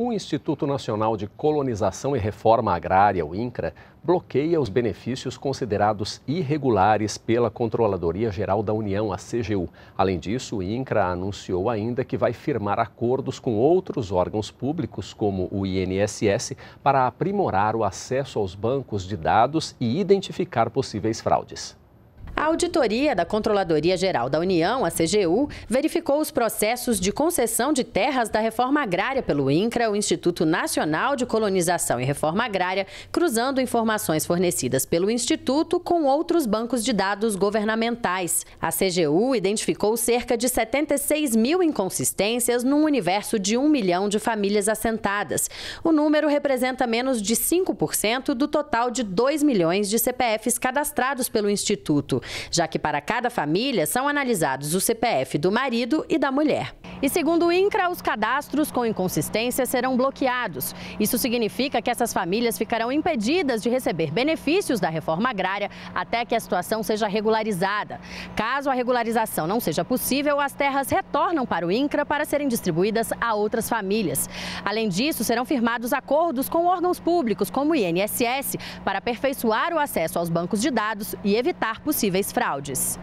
O Instituto Nacional de Colonização e Reforma Agrária, o INCRA, bloqueia os benefícios considerados irregulares pela Controladoria Geral da União, a CGU. Além disso, o INCRA anunciou ainda que vai firmar acordos com outros órgãos públicos, como o INSS, para aprimorar o acesso aos bancos de dados e identificar possíveis fraudes. A auditoria da Controladoria Geral da União, a CGU, verificou os processos de concessão de terras da reforma agrária pelo INCRA, o Instituto Nacional de Colonização e Reforma Agrária, cruzando informações fornecidas pelo Instituto com outros bancos de dados governamentais. A CGU identificou cerca de 76 mil inconsistências num universo de um milhão de famílias assentadas. O número representa menos de 5% do total de 2 milhões de CPFs cadastrados pelo Instituto já que para cada família são analisados o CPF do marido e da mulher. E segundo o INCRA, os cadastros com inconsistência serão bloqueados. Isso significa que essas famílias ficarão impedidas de receber benefícios da reforma agrária até que a situação seja regularizada. Caso a regularização não seja possível, as terras retornam para o INCRA para serem distribuídas a outras famílias. Além disso, serão firmados acordos com órgãos públicos, como o INSS, para aperfeiçoar o acesso aos bancos de dados e evitar possíveis fraudes.